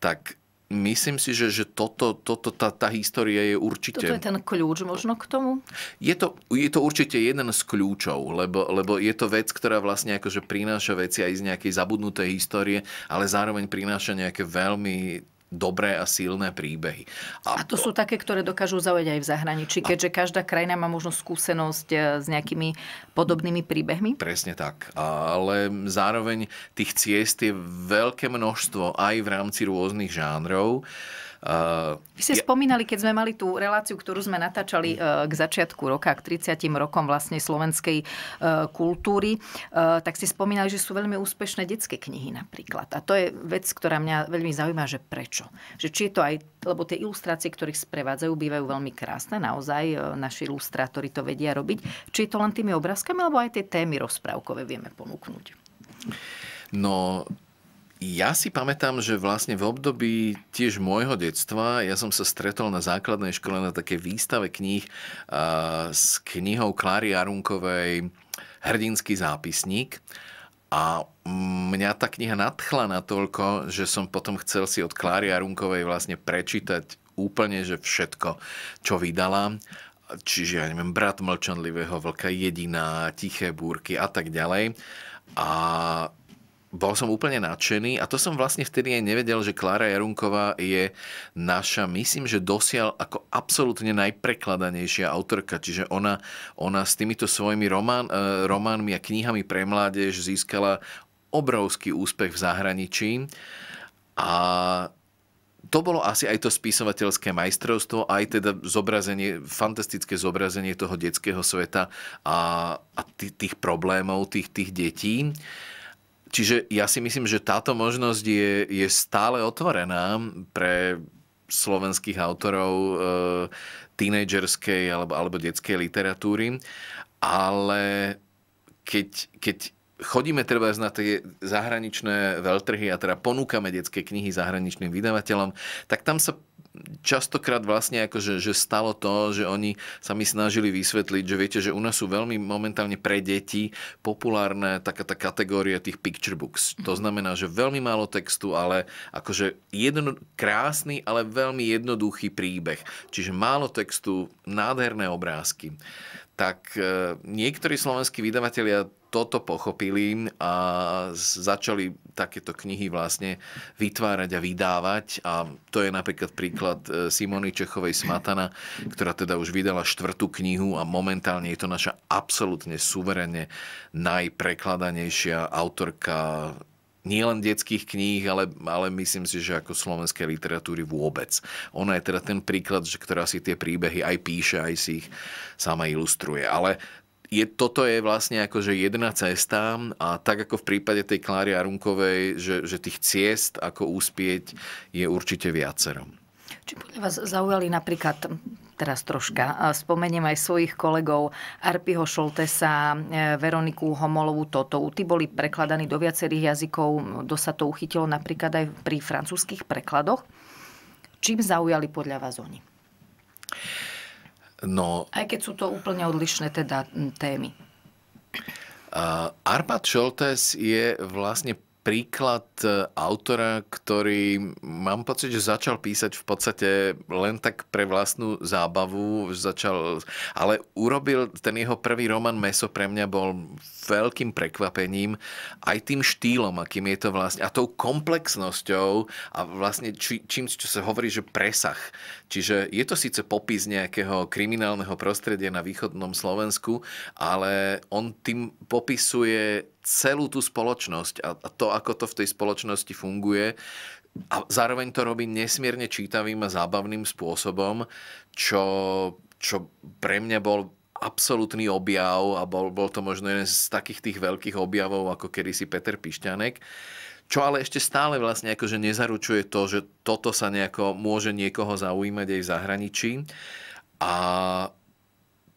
Speaker 2: tak Myslím si, že, že toto, toto tá, tá história je určite... Toto je ten
Speaker 1: kľúč možno k tomu?
Speaker 2: Je to, je to určite jeden z kľúčov, lebo, lebo je to vec, ktorá vlastne akože prináša veci aj z nejakej zabudnutej histórie, ale zároveň prináša nejaké veľmi dobré a silné príbehy.
Speaker 1: A, a to, to sú také, ktoré dokážu zaujať aj v zahraničí, keďže a... každá krajina má možno skúsenosť e, s nejakými podobnými príbehmi?
Speaker 2: Presne tak. Ale zároveň tých ciest je veľké množstvo aj v rámci rôznych žánrov. Uh, Vy ste ja...
Speaker 1: spomínali, keď sme mali tú reláciu, ktorú sme natáčali uh, k začiatku roka, k 30. rokom vlastne slovenskej uh, kultúry, uh, tak ste spomínali, že sú veľmi úspešné detské knihy napríklad. A to je vec, ktorá mňa veľmi zaujíma, že prečo. Že či je to aj, lebo tie ilustrácie, ktorých sprevádzajú, bývajú veľmi krásne, naozaj uh, naši ilustrátori to vedia robiť. Či je to len tými obrázkami, alebo aj tie témy rozprávkové vieme ponúknuť?
Speaker 2: No, ja si pamätám, že vlastne v období tiež môjho detstva ja som sa stretol na základnej škole na také výstave kníh uh, s knihou Klári Arunkovej Hrdinský zápisník. A mňa tá kniha nadchla natoľko, že som potom chcel si od Klári Arunkovej vlastne prečítať úplne, že všetko, čo vydala čiže ja neviem, brat mlčanlivého vlka, jediná, tiché búrky a tak ďalej. A bol som úplne nadšený a to som vlastne vtedy aj nevedel, že Klára Jarunková je naša, myslím, že dosiaľ ako absolútne najprekladanejšia autorka, čiže ona, ona s týmito svojimi román, e, románmi a knihami pre mládež získala obrovský úspech v zahraničí a to bolo asi aj to spisovateľské majstrovstvo, aj teda zobrazenie, fantastické zobrazenie toho detského sveta a, a tých, problémov, tých, tých detí. Čiže ja si myslím, že táto možnosť je, je stále otvorená pre slovenských autorov e, eh, tínejdžerskej alebo, alebo detskej literatúry, ale keď, keď chodíme treba na tie zahraničné veľtrhy a teda ponúkame detské knihy zahraničným vydavateľom, tak tam sa častokrát vlastne akože, že stalo to, že oni sa mi snažili vysvetliť, že viete, že u nás sú veľmi momentálne pre deti populárne taká tá kategória tých picture books. To mhm. znamená, že veľmi málo textu, ale akože jedno, krásny, ale veľmi jednoduchý príbeh. Čiže málo textu, nádherné obrázky tak e, niektorí slovenskí vydavatelia toto pochopili a začali takéto knihy vlastne vytvárať a vydávať. A to je napríklad príklad e, Simony Čechovej Smatana, ktorá teda už vydala štvrtú knihu a momentálne je to naša absolútne suverene najprekladanejšia autorka nielen detských kníh, ale, ale myslím si, že ako slovenskej literatúry vôbec. Ona je teda ten príklad, že ktorá si tie príbehy aj píše, aj si ich sama ilustruje. Ale je, toto je vlastne akože jedna cesta a tak ako v prípade tej Kláry Arunkovej, že, že tých ciest, ako úspieť, je určite viacero.
Speaker 1: Či podľa vás zaujali napríklad teraz troška. Spomeniem aj svojich kolegov Arpiho Šoltesa, e, Veroniku Homolovú Totou. Tí boli prekladaní do viacerých jazykov. do sa to uchytilo napríklad aj pri francúzských prekladoch. Čím zaujali podľa vás oni? No, Aj keď sú to úplne odlišné teda témy.
Speaker 2: Uh, Arpad Šoltes je vlastne príklad e, autora, ktorý mám pocit, že začal písať v podstate len tak pre vlastnú zábavu, začal, ale urobil ten jeho prvý román Meso pre mňa bol veľkým prekvapením aj tým štýlom, akým je to vlastne a tou komplexnosťou a vlastne či, čím, čo sa hovorí, že presah. Čiže je to síce popis nejakého kriminálneho prostredia na východnom Slovensku, ale on tým popisuje celú tú spoločnosť a to, ako to v tej spoločnosti funguje. A zároveň to robí nesmierne čítavým a zábavným spôsobom, čo, čo pre mňa bol absolútny objav a bol, bol to možno jeden z takých tých veľkých objavov, ako kedysi Peter Pišťanek. Čo ale ešte stále vlastne akože nezaručuje to, že toto sa nejako môže niekoho zaujímať aj v zahraničí. A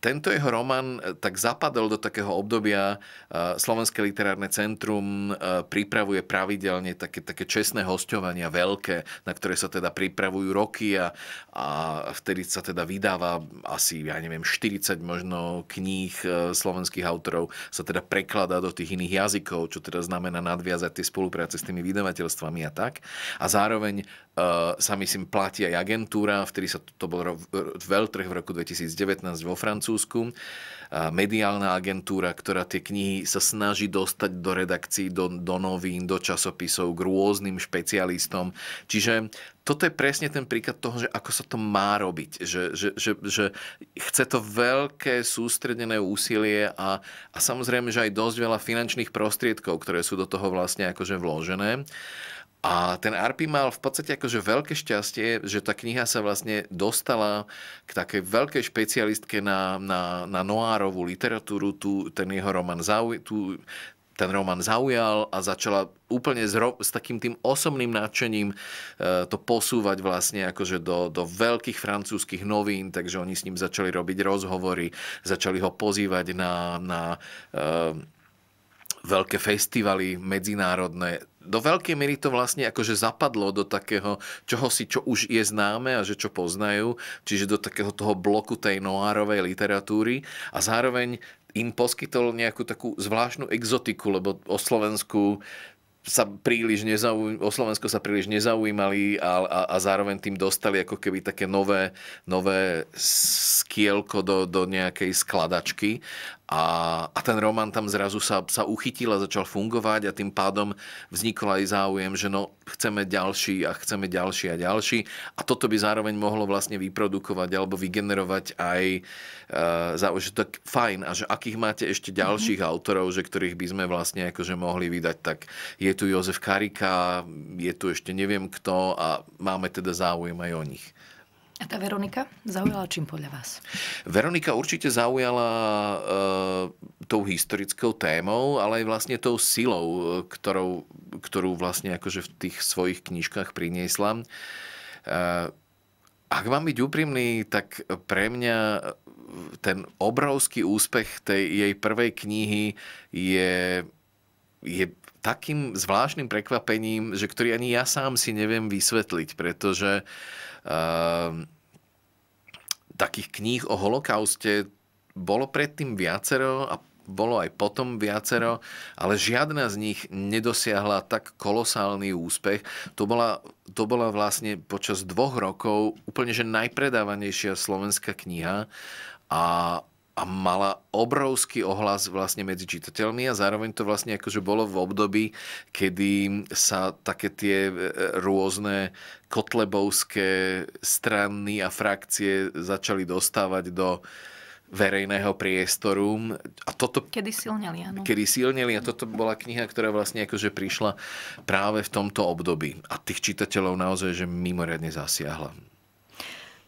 Speaker 2: tento jeho román e, tak zapadol do takého obdobia. E, Slovenské literárne centrum e, pripravuje pravidelne také, také čestné hostovania veľké, na ktoré sa teda pripravujú roky a, a vtedy sa teda vydáva asi, ja neviem, 40 možno kníh slovenských autorov sa teda prekladá do tých iných jazykov, čo teda znamená nadviazať tie spolupráce s tými vydavateľstvami a tak. A zároveň sa myslím platí aj agentúra, vtedy sa to, to bol veľtrh v roku 2019 vo Francúzsku Tusku, mediálna agentúra, ktorá tie knihy sa snaží dostať do redakcií, do, do novín, do časopisov, k rôznym špecialistom. Čiže toto je presne ten príklad toho, že ako sa to má robiť. Že, že, že, že chce to veľké sústredené úsilie a, a samozrejme, že aj dosť veľa finančných prostriedkov, ktoré sú do toho vlastne akože vložené. A ten Arpi mal v podstate akože veľké šťastie, že tá kniha sa vlastne dostala k takej veľkej špecialistke na, na, na noárovú literatúru. Tu, ten jeho román zauj, tu, ten román zaujal a začala úplne s, ro- s takým tým osobným nadšením e, to posúvať vlastne akože do, do veľkých francúzskych novín, takže oni s ním začali robiť rozhovory, začali ho pozývať na, na e, veľké festivaly medzinárodné do veľkej miery to vlastne akože zapadlo do takého čoho si, čo už je známe a že čo poznajú, čiže do takého toho bloku tej noárovej literatúry a zároveň im poskytol nejakú takú zvláštnu exotiku, lebo o Slovensku sa príliš nezaujímali, o Slovensko sa príliš nezaujímali a, a, a zároveň tým dostali ako keby také nové, nové skielko do, do nejakej skladačky a, a ten román tam zrazu sa, sa uchytil a začal fungovať a tým pádom vznikol aj záujem, že no chceme ďalší a chceme ďalší a ďalší. A toto by zároveň mohlo vlastne vyprodukovať alebo vygenerovať aj e, za, že tak fajn a že akých máte ešte mhm. ďalších mm-hmm. autorov, že ktorých by sme vlastne akože mohli vydať, tak je tu Jozef Karika, je tu ešte neviem kto a máme teda záujem aj o nich.
Speaker 1: A tá Veronika zaujala čím podľa vás?
Speaker 2: Veronika určite zaujala e, tou historickou témou, ale aj vlastne tou silou, e, ktorou, ktorú vlastne akože v tých svojich knižkách priniesla. E, ak mám byť úprimný, tak pre mňa ten obrovský úspech tej jej prvej knihy je, je takým zvláštnym prekvapením, že ktorý ani ja sám si neviem vysvetliť, pretože Ehm, takých kníh o holokauste bolo predtým viacero a bolo aj potom viacero, ale žiadna z nich nedosiahla tak kolosálny úspech. To bola, to bola vlastne počas dvoch rokov úplne že najpredávanejšia slovenská kniha a a mala obrovský ohlas vlastne medzi čitateľmi a zároveň to vlastne akože bolo v období, kedy sa také tie e, e, rôzne kotlebovské strany a frakcie začali dostávať do verejného priestoru. A toto,
Speaker 1: kedy silneli, áno. Kedy
Speaker 2: silneli a toto bola kniha, ktorá vlastne akože prišla práve v tomto období. A tých čitateľov naozaj, že mimoriadne zasiahla.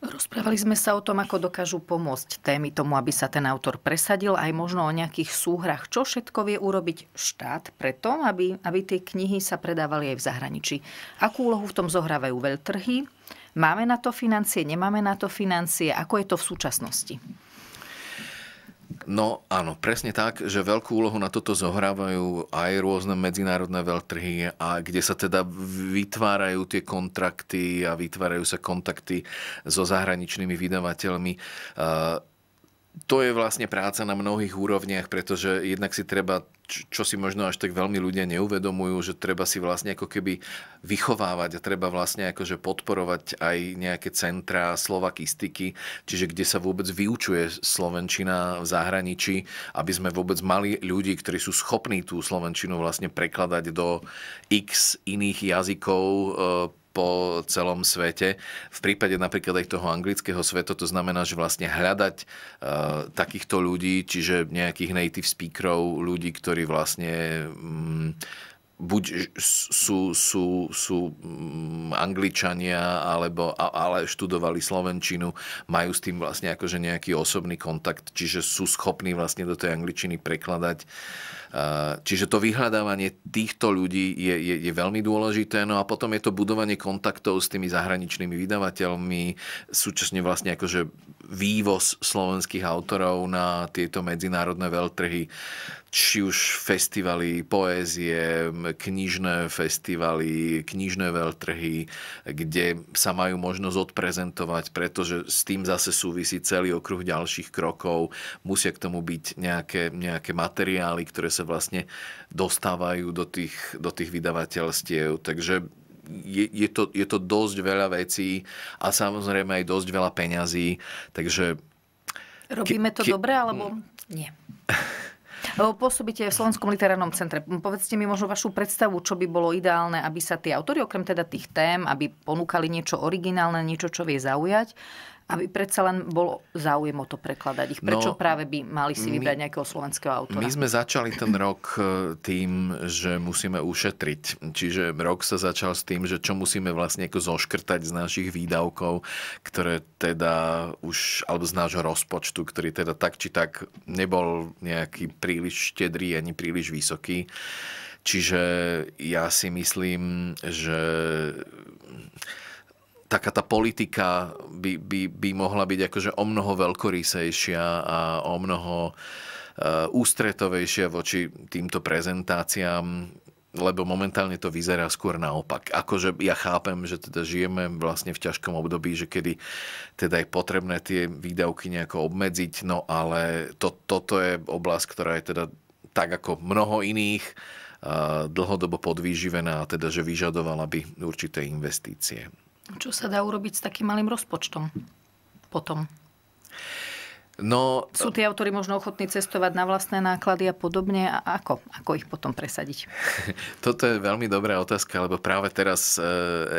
Speaker 1: Rozprávali sme sa o tom, ako dokážu pomôcť témy tomu, aby sa ten autor presadil, aj možno o nejakých súhrach. Čo všetko vie urobiť štát preto, aby, aby tie knihy sa predávali aj v zahraničí? Akú úlohu v tom zohrávajú veľtrhy? Máme na to financie, nemáme na to financie? Ako je to v súčasnosti?
Speaker 2: No áno, presne tak, že veľkú úlohu na toto zohrávajú aj rôzne medzinárodné veľtrhy, a kde sa teda vytvárajú tie kontrakty a vytvárajú sa kontakty so zahraničnými vydavateľmi. Eh, to je vlastne práca na mnohých úrovniach, pretože jednak si treba, čo si možno až tak veľmi ľudia neuvedomujú, že treba si vlastne ako keby vychovávať a treba vlastne akože podporovať aj nejaké centrá slovakistiky, čiže kde sa vôbec vyučuje slovenčina v zahraničí, aby sme vôbec mali ľudí, ktorí sú schopní tú slovenčinu vlastne prekladať do x iných jazykov, e, po celom svete. V prípade napríklad aj toho anglického sveta to znamená, že vlastne hľadať e, takýchto ľudí, čiže nejakých native speakerov, ľudí, ktorí vlastne... Mm, buď sú, sú, sú mm, angličania, alebo, ale študovali slovenčinu, majú s tým vlastne akože nejaký osobný kontakt, čiže sú schopní vlastne do tej angličiny prekladať. E, čiže to vyhľadávanie týchto ľudí je, je, je veľmi dôležité. No a potom je to budovanie kontaktov s tými zahraničnými vydavateľmi, súčasne vlastne akože vývoz slovenských autorov na tieto medzinárodné veľtrhy či už festivaly poézie, knižné festivaly, knižné veľtrhy, kde sa majú možnosť odprezentovať, pretože s tým zase súvisí celý okruh ďalších krokov. Musia k tomu byť nejaké, nejaké materiály, ktoré sa vlastne dostávajú do tých, do tých vydavateľstiev. Takže je, je, to, je to dosť veľa vecí a samozrejme aj dosť veľa peňazí. Takže...
Speaker 1: Robíme to ke, dobre alebo hm. nie? Pôsobíte v Slovenskom literárnom centre. Povedzte mi možno vašu predstavu, čo by bolo ideálne, aby sa tí autori, okrem teda tých tém, aby ponúkali niečo originálne, niečo, čo vie zaujať, aby predsa len bol záujem o to prekladať ich? Prečo no, práve by mali si vybrať my, nejakého slovenského autora? My sme
Speaker 2: začali ten rok eh, tým, že musíme ušetriť. Čiže rok sa začal s tým, že čo musíme vlastne ako zoškrtať z našich výdavkov, ktoré teda už, alebo z nášho rozpočtu, ktorý teda tak či tak nebol nejaký príliš štedrý ani príliš vysoký. Čiže ja si myslím, že taká tá politika by, by, by mohla byť akože o mnoho veľkorysejšia a o mnoho eh, ústretovejšia voči týmto prezentáciám, lebo momentálne to vyzerá skôr naopak. Akože ja chápem, že teda žijeme vlastne v ťažkom období, že kedy teda je potrebné tie výdavky nejako obmedziť, no ale to, toto je oblasť, ktorá je teda tak ako mnoho iných eh, dlhodobo podvýživená, teda že vyžadovala by určité investície.
Speaker 1: Čo sa dá urobiť s takým malým rozpočtom potom?
Speaker 2: No, Sú tie
Speaker 1: autory možno ochotní cestovať na vlastné náklady a podobne? A ako? Ako ich potom presadiť?
Speaker 2: Toto je veľmi dobrá otázka, lebo práve teraz e,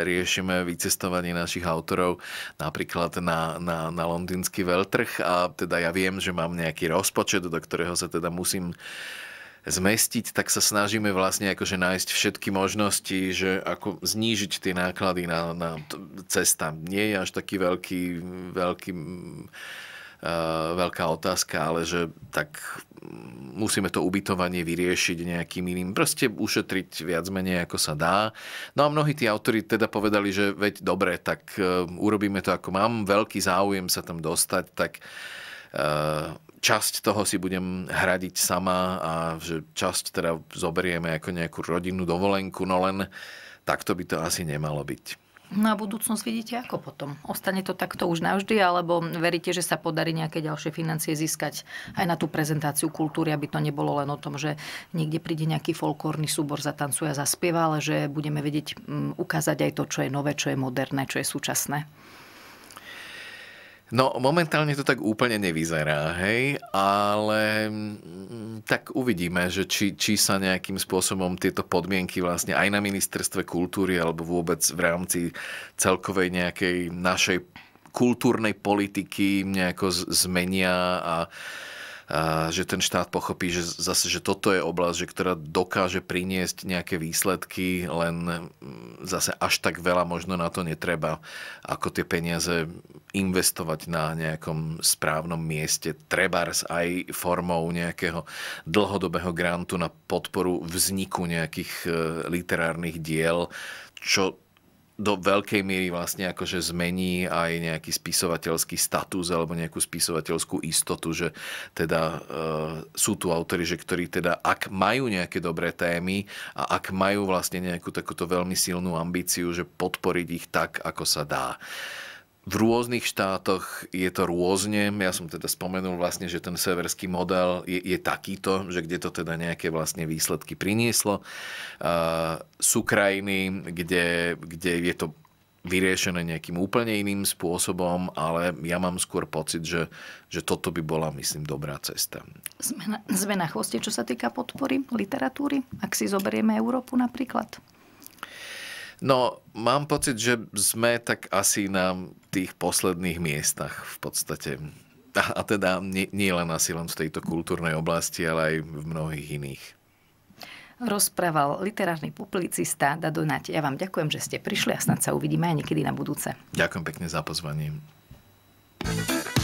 Speaker 2: riešime vycestovanie našich autorov napríklad na, na, na londýnsky veľtrh a teda ja viem, že mám nejaký rozpočet, do ktorého sa teda musím zmestiť, tak sa snažíme vlastne akože nájsť všetky možnosti, že ako znížiť tie náklady na, na cesta. Nie je až taký veľký, veľký veľká otázka, ale že tak musíme to ubytovanie vyriešiť nejakým iným, proste ušetriť viac menej ako sa dá. No a mnohí tí autori teda povedali, že veď dobre, tak e, urobíme to ako mám veľký záujem sa tam dostať, tak e, časť toho si budem hradiť sama a že časť teda zoberieme ako nejakú rodinnú dovolenku, no len takto by to asi nemalo byť.
Speaker 1: No a budúcnosť vidíte ako potom? Ostane to takto už navždy, alebo veríte, že sa podarí nejaké ďalšie financie získať aj na tú prezentáciu kultúry, aby to nebolo len o tom, že niekde príde nejaký folklórny súbor, zatancuje a zaspieva, ale že budeme vedieť mm, ukázať aj to, čo je nové, čo je moderné, čo je súčasné?
Speaker 2: No, momentálne to tak úplne nevyzerá, hej, ale mm, tak uvidíme, že či, či sa nejakým spôsobom tieto podmienky vlastne aj na ministerstve kultúry alebo vôbec v rámci celkovej nejakej našej kultúrnej politiky nejako zmenia a a že ten štát pochopí, že zase, že toto je oblasť, že ktorá dokáže priniesť nejaké výsledky, len mm, zase až tak veľa možno na to netreba, ako tie peniaze investovať na nejakom správnom mieste, trebárs aj formou nejakého dlhodobého grantu na podporu vzniku nejakých e, literárnych diel, čo do veľkej míry vlastne akože zmení aj nejaký spisovateľský status alebo nejakú spisovateľskú istotu, že teda e, sú tu autory, že ktorí teda ak majú nejaké dobré témy a ak majú vlastne nejakú takúto veľmi silnú ambíciu, že podporiť ich tak, ako sa dá. V rôznych štátoch je to rôzne. Ja som teda spomenul vlastne, že ten severský model je, je takýto, že kde to teda nejaké vlastne výsledky prinieslo. Uh, sú krajiny, kde, kde je to vyriešené nejakým úplne iným spôsobom, ale ja mám skôr pocit, že, že toto by bola, myslím, dobrá cesta.
Speaker 1: Sme na, sme na chvoste, čo sa týka podpory literatúry, ak si zoberieme Európu napríklad.
Speaker 2: No, mám pocit, že sme tak asi na tých posledných miestach v podstate. A, a teda nie, nie len asi len v tejto kultúrnej oblasti, ale aj v mnohých iných.
Speaker 1: Rozprával literárny publicista Dado Nať. Ja vám ďakujem, že ste prišli a snad sa uvidíme aj niekedy na budúce.
Speaker 2: Ďakujem pekne za pozvanie. thank you